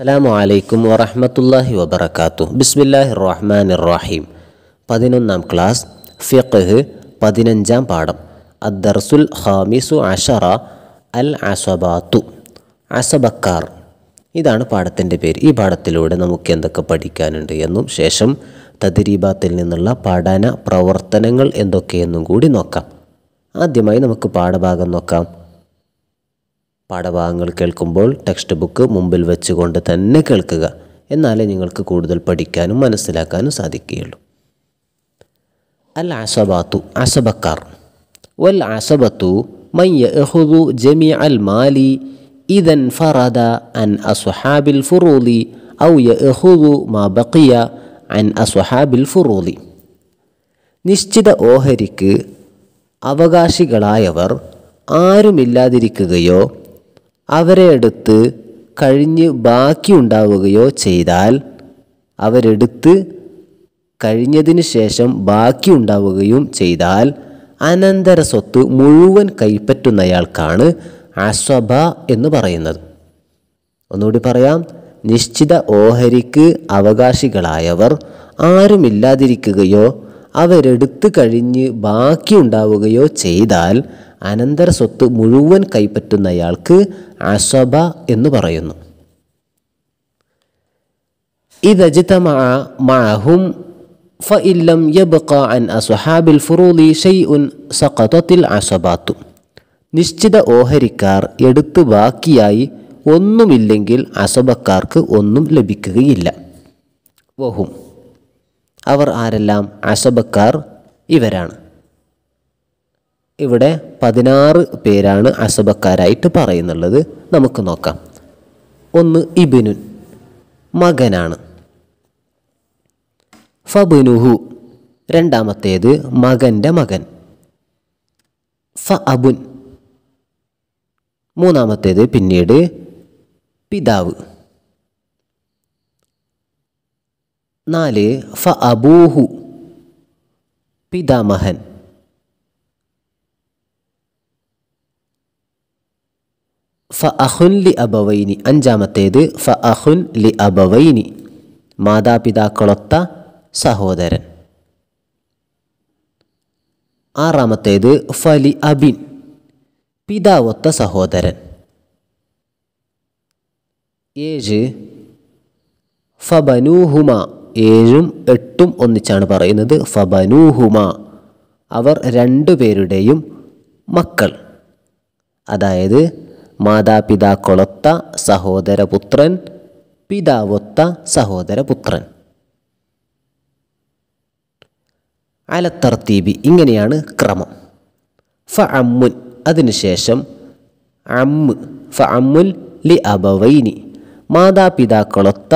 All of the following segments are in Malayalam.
അസ്സലാമു അലൈക്കും വറഹമത്തല്ലാഹി വബർക്കാത്തു ബിസ്മില്ലാഹി റഹ്മാൻ റഹീം പതിനൊന്നാം ക്ലാസ് ഫിഖ് പതിനഞ്ചാം പാഠം അദ്ദർസുൽ ഹാമിസു അഷറ അൽ അസബാത്തു അസബക്കാർ ഇതാണ് പാഠത്തിൻ്റെ പേര് ഈ പാഠത്തിലൂടെ നമുക്ക് എന്തൊക്കെ പഠിക്കാനുണ്ട് എന്നും ശേഷം തദ്രീബാത്തിൽ നിന്നുള്ള പഠന പ്രവർത്തനങ്ങൾ എന്തൊക്കെയെന്നും കൂടി നോക്കാം ആദ്യമായി നമുക്ക് പാഠഭാഗം നോക്കാം പാഠഭാഗങ്ങൾ കേൾക്കുമ്പോൾ ടെക്സ്റ്റ് ബുക്ക് മുമ്പിൽ വെച്ചുകൊണ്ട് തന്നെ കേൾക്കുക എന്നാലേ നിങ്ങൾക്ക് കൂടുതൽ പഠിക്കാനും മനസ്സിലാക്കാനും സാധിക്കുകയുള്ളൂ അൽ അസബാത്തു അസബക്കാർ വൽ അസബത്തു മയ്യഹുദു ജമി അൽ മാലി ഇതൻ ഫറദ അൻ അസുഹാബിൽ ഫുറൂലി ഔ യഹുദു മാ ബക്കിയ അൻ അസുഹാബിൽ ഫുറൂലി നിശ്ചിത ഓഹരിക്ക് അവകാശികളായവർ ആരുമില്ലാതിരിക്കുകയോ അവരെ എടുത്ത് കഴിഞ്ഞ് ബാക്കിയുണ്ടാവുകയോ ചെയ്താൽ അവരെടുത്ത് കഴിഞ്ഞതിന് ശേഷം ബാക്കിയുണ്ടാവുകയും ചെയ്താൽ അനന്തര സ്വത്ത് മുഴുവൻ കൈപ്പറ്റുന്നയാൾക്കാണ് അശ്വഭ എന്ന് പറയുന്നത് ഒന്നുകൂടി പറയാം നിശ്ചിത ഓഹരിക്ക് അവകാശികളായവർ ആരുമില്ലാതിരിക്കുകയോ അവരെടുത്തു കഴിഞ്ഞ് ബാക്കിയുണ്ടാവുകയോ ചെയ്താൽ അനന്തര സ്വത്ത് മുഴുവൻ കൈപ്പറ്റുന്നയാൾക്ക് അസബ എന്ന് പറയുന്നു ഇതജിതമ മഅഹും فإن لم يبقى عن أصحاب الفروض شيء سقطت നിശ്ചിത ഓഹരിക്കാർ എടുത്ത് ബാക്കിയായി ഒന്നുമില്ലെങ്കിൽ അസബക്കാർക്ക് ഒന്നും ലഭിക്കുകയില്ല വഹും അവർ ആരെല്ലാം അസബക്കാർ ഇവരാണ് ഇവിടെ പതിനാറ് പേരാണ് അസബക്കാരായിട്ട് പറയുന്നുള്ളത് നമുക്ക് നോക്കാം ഒന്ന് ഇബിനുൻ മകനാണ് ഫബിനുഹു രണ്ടാമത്തേത് മകൻ്റെ മകൻ ഫ അബുൻ മൂന്നാമത്തേത് പിന്നീട് പിതാവ് നാല് ഫ അബൂഹു പിതാമഹൻ ഫ അഹുൻ ലി അബവൈനി അഞ്ചാമത്തേത് ഫ അഹുൻ ലി അബവൈനി മാതാപിതാക്കളൊത്ത സഹോദരൻ ആറാമത്തേത് ഫലി അബിൻ പിതാവൊത്ത സഹോദരൻ ഏഴ് ഫബനൂഹുമ ഏഴും എട്ടും ഒന്നിച്ചാണ് പറയുന്നത് ഫബനൂഹുമ അവർ രണ്ടു പേരുടെയും മക്കൾ അതായത് മാതാപിതാക്കളൊത്ത സഹോദരപുത്രൻ പിതാവൊത്ത സഹോദരപുത്രൻ അലത്തർത്തീബി ഇങ്ങനെയാണ് ക്രമം ഫ അമ്മുൻ അതിനുശേഷം അമ്മ് ഫ അമ്മുൽ ലി അബവൈനി മാതാപിതാക്കളൊത്ത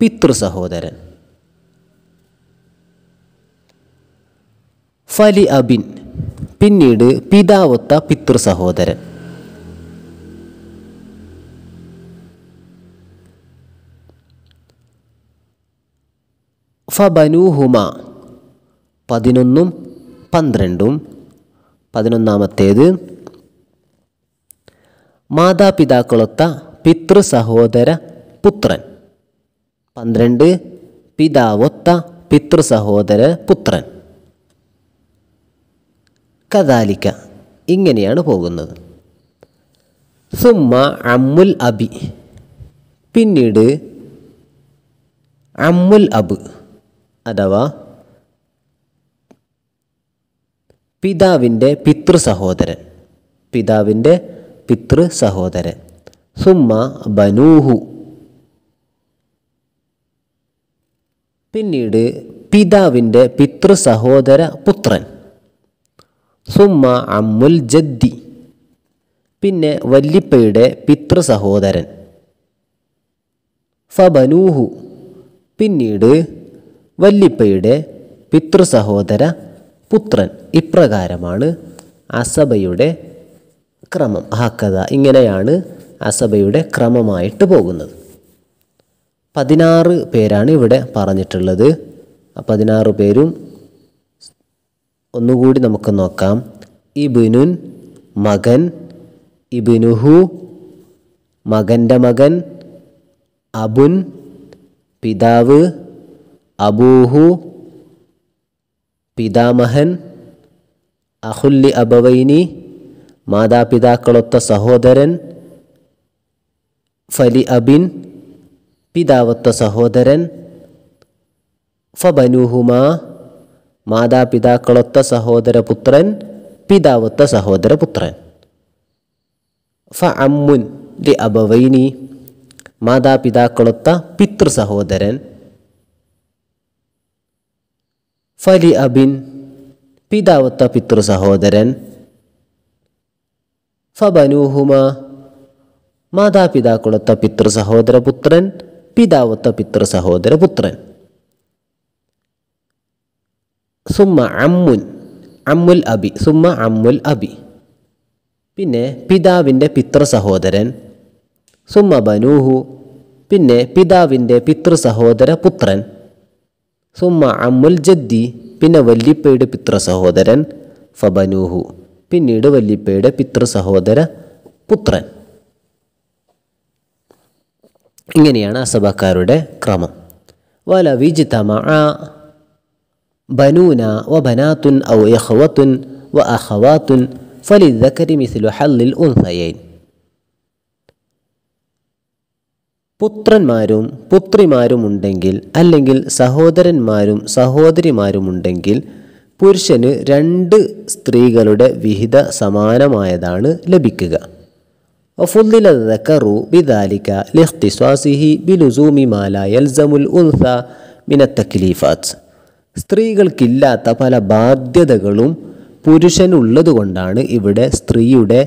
പിതൃ സഹോദരൻ ഫലി അബിൻ പിന്നീട് പിതാവൊത്ത പിതൃ സഹോദരൻ ഫബനൂഹുമ പതിനൊന്നും പന്ത്രണ്ടും പതിനൊന്നാമത്തേത് മാതാപിതാക്കളൊത്ത പിതൃ സഹോദര പുത്രൻ പന്ത്രണ്ട് പിതാവൊത്ത പിതൃ സഹോദര പുത്രൻ കദാലിക്ക ഇങ്ങനെയാണ് പോകുന്നത് സുമ്മ അമ്മുൽ അബി പിന്നീട് അമ്മുൽ അബ് അഥവാ പിതാവിൻ്റെ പിതൃ സഹോദരൻ പിതാവിൻ്റെ പിതൃ സഹോദരൻ സുമ്മ ബനൂഹു പിന്നീട് പിതാവിൻ്റെ പിതൃ സഹോദര പുത്രൻ സുമ്മ അമ്മുൽ ജദ്ദി പിന്നെ വല്ലിപ്പയുടെ പിതൃ സഹോദരൻ ഫബനൂഹു പിന്നീട് വല്ലിപ്പയുടെ പിതൃസഹോദര പുത്രൻ ഇപ്രകാരമാണ് അസബയുടെ ക്രമം ആ കഥ ഇങ്ങനെയാണ് അസബയുടെ ക്രമമായിട്ട് പോകുന്നത് പതിനാറ് പേരാണ് ഇവിടെ പറഞ്ഞിട്ടുള്ളത് ആ പതിനാറ് പേരും ഒന്നുകൂടി നമുക്ക് നോക്കാം ഇബിനുൻ മകൻ ഇബിനുഹു മകൻ്റെ മകൻ അബുൻ പിതാവ് അബൂഹു പിതാമഹൻ അഹുല്ലി അബവൈനി മാതാപിതാക്കളൊത്ത സഹോദരൻ ഫലി അബിൻ പിതാവത്ത സഹോദരൻ ഫബനുഹുമാ മാതാപിതാക്കളൊത്ത സഹോദരപുത്രൻ പിതാവത്ത സഹോദരപുത്രൻ ഫ അമ്മുൻ ലി അബവൈനി മാതാപിതാക്കളൊത്ത പിതൃ സഹോദരൻ ഫലി അബിൻ പിതാവത്ത പിതൃ സഹോദരൻ ഫബനൂഹുമ മാതാപിതാക്കളത്ത പിതൃ സഹോദരപുത്രൻ പിതാവത്ത പിതൃ സഹോദരപുത്രൻ സുമ്മ അമ്മുൻ അമ്മുൽ അബി സുമ്മ അമ്മുൽ അബി പിന്നെ പിതാവിൻ്റെ പിതൃ സഹോദരൻ സുമ്മ ബനൂഹു പിന്നെ പിതാവിൻ്റെ പിതൃ സഹോദര പുത്രൻ സുമ അമുൽ ജദ്ദി പിന്നെ വല്ലിപ്പയുടെ പിത്ര സഹോദരൻ ഫബനൂഹു പിന്നീട് വല്ലിപ്പയുടെ പിത്ര സഹോദര പുത്രൻ ഇങ്ങനെയാണ് അസബക്കാരുടെ ക്രമം വല വിജിതമ ബനൂന വ ബനാത്തുൻ ഔ യഹ്വത്തുൻ വ അഹവാത്തുൻ ഫലിദ കരിമിസിലു ഹല്ലിൽ ഉൻസയൈൻ പുത്രന്മാരും പുത്രിമാരും ഉണ്ടെങ്കിൽ അല്ലെങ്കിൽ സഹോദരന്മാരും സഹോദരിമാരുമുണ്ടെങ്കിൽ പുരുഷന് രണ്ട് സ്ത്രീകളുടെ വിഹിത സമാനമായതാണ് ലഭിക്കുക وفضل الذكر بذلك لاختصاصه بلزوم ما لا يلزم الأنثى സ്ത്രീകൾക്കില്ലാത്ത പല ബാധ്യതകളും പുരുഷനുള്ളതുകൊണ്ടാണ് ഇവിടെ സ്ത്രീയുടെ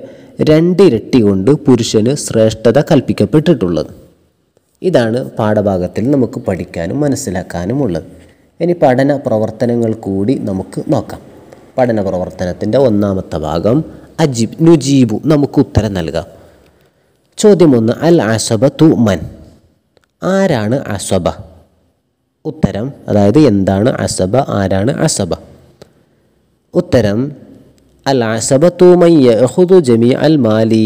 രണ്ടിരട്ടി കൊണ്ട് പുരുഷന് ശ്രേഷ്ഠത കൽപ്പിക്കപ്പെട്ടിട്ടുള്ളത് ഇതാണ് പാഠഭാഗത്തിൽ നമുക്ക് പഠിക്കാനും മനസ്സിലാക്കാനും ഉള്ളത് ഇനി പഠന പ്രവർത്തനങ്ങൾ കൂടി നമുക്ക് നോക്കാം പഠന പ്രവർത്തനത്തിൻ്റെ ഒന്നാമത്തെ ഭാഗം അജീബ് നുജീബു നമുക്ക് ഉത്തരം നൽകാം ചോദ്യം ഒന്ന് അൽ അസബ തു മൻ ആരാണ് അസബ ഉത്തരം അതായത് എന്താണ് അസബ ആരാണ് അസബ ഉത്തരം അൽ അസബ തു മൈ യഹുദു ജമി അൽ മാലി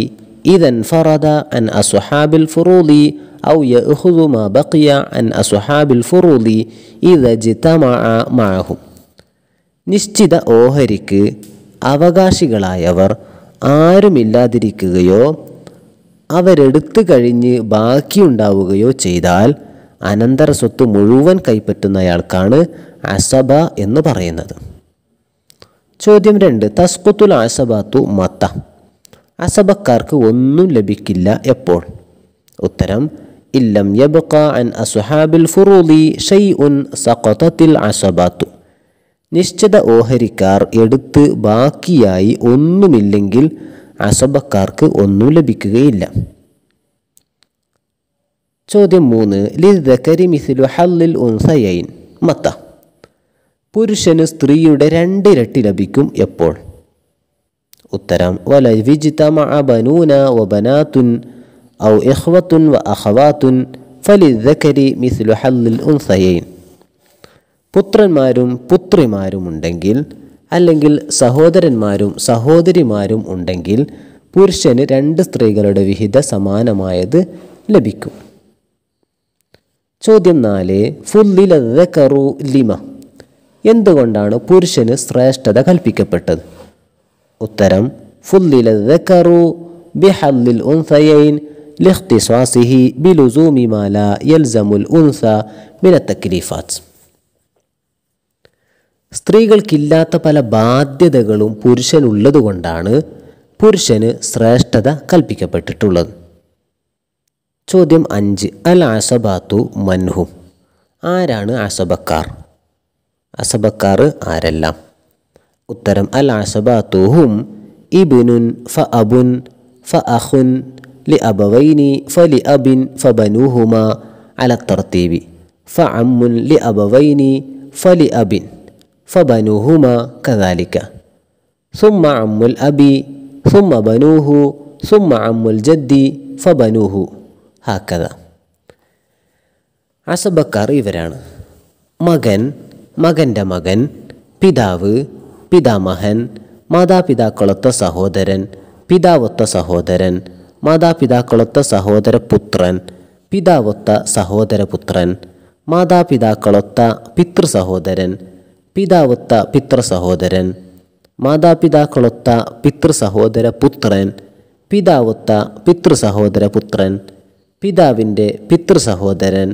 ഇതൻ ഫറദ അൻ അസുഹാബിൽ ഫുറൂലി أو يأخذ ما بقي عن أصحاب الفروض إذا اجتمع معهم നിശ്ചിത ഓഹരിക്ക് അവകാശികളായവർ ആരുമില്ലാതിരിക്കുകയോ അവരെടുത്തു കഴിഞ്ഞ് ബാക്കിയുണ്ടാവുകയോ ചെയ്താൽ അനന്തര സ്വത്ത് മുഴുവൻ കൈപ്പറ്റുന്നയാൾക്കാണ് അസബ എന്ന് പറയുന്നത് ചോദ്യം രണ്ട് തസ്കുത്തുൽ അസബത്തു മത്ത അസബക്കാർക്ക് ഒന്നും ലഭിക്കില്ല എപ്പോൾ ഉത്തരം إن لم يبقى عن أصحاب الفروض شيء سقطت العصبات نشجد أوهريكار إردت باكياي أنو ملنجل عصبة كارك أنو لبكغيلا تودمون للذكر مثل حل الأنثيين متى പുരുഷന് സ്ത്രീയുടെ രണ്ടിരട്ടി ലഭിക്കും എപ്പോൾ ഉത്തരം വലവിജിതമ അബനൂന ഒബനാത്തുൻ أو إخوة وأخوات ഫലിദക്കരി മിസ്ലു ഹല്ലിൽ ഉൻസയൈൻ പുത്രന്മാരും ഉണ്ടെങ്കിൽ അല്ലെങ്കിൽ സഹോദരന്മാരും സഹോദരിമാരും ഉണ്ടെങ്കിൽ പുരുഷന് രണ്ട് സ്ത്രീകളുടെ വിഹിത സമാനമായത് ലഭിക്കും ചോദ്യം നാല് ഫുല്ലിലു ലിമ എന്തുകൊണ്ടാണ് പുരുഷന് ശ്രേഷ്ഠത കൽപ്പിക്കപ്പെട്ടത് ഉത്തരം ഫുല്ലിലു ബിഹല്ലിൽ ഉൻസയൈൻ لاختصاصه بلزوم ما لا يلزم الأنثى من التكليفات സ്ത്രീകൾക്കില്ലാത്ത പല ബാധ്യതകളും പുരുഷനുള്ളതുകൊണ്ടാണ് പുരുഷന് ശ്രേഷ്ഠത കൽപ്പിക്കപ്പെട്ടിട്ടുള്ളത് ചോദ്യം അഞ്ച് അൽ അസബാത്തു മൻഹും ആരാണ് അസബക്കാർ അസബക്കാർ ആരെല്ലാം ഉത്തരം അൽ അസബാത്തുഹും ഇബിനുൻ ഫ അബുൻ ഫ അഹുൻ لأبوين فلأب فبنوهما على الترتيب فعم لأبوين فلأب فبنوهما كذلك ثم عم الأب ثم بنوه ثم عم الجد فبنوه هكذا فران مغن مغن അസബക്കാർ ഇവരാണ് മകൻ മകൻ്റെ മകൻ പിതാവ് പിതാമഹൻ മാതാപിതാക്കളൊത്ത സഹോദരൻ പിതാവൊത്ത سهودرن മാതാപിതാക്കളൊത്ത സഹോദരപുത്രൻ പിതാവൊത്ത സഹോദരപുത്രൻ മാതാപിതാക്കളൊത്ത പിതൃസഹോദരൻ പിതാവൊത്ത പിതൃസഹോദരൻ മാതാപിതാക്കളൊത്ത പിതൃസഹോദരപുത്രൻ പിതാവൊത്ത പിതൃസഹോദരപുത്രൻ പിതാവിൻ്റെ പിതൃസഹോദരൻ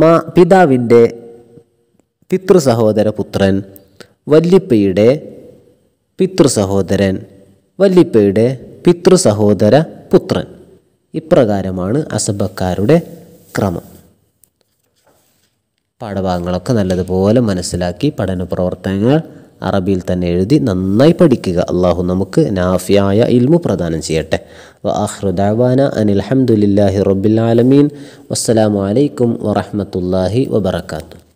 മാ പിതാവിൻ്റെ പിതൃസഹോദരപുത്രൻ വല്ലിപ്പയുടെ പിതൃസഹോദരൻ വല്ലിപ്പയുടെ പിതൃസഹോദര പുത്രൻ ഇപ്രകാരമാണ് അസബക്കാരുടെ ക്രമം പാഠഭാഗങ്ങളൊക്കെ നല്ലതുപോലെ മനസ്സിലാക്കി പഠന പ്രവർത്തനങ്ങൾ അറബിയിൽ തന്നെ എഴുതി നന്നായി പഠിക്കുക അള്ളാഹു നമുക്ക് നാഫിയായ ഇൽമു പ്രദാനം ചെയ്യട്ടെ വ അഹ്റുദാന അനിൽഹമുല്ലാഹി റബ്ബിൽ ആലമീൻ വസ്സലാമലൈക്കും വറഹമത്തല്ലാഹി വബർക്കാത്തു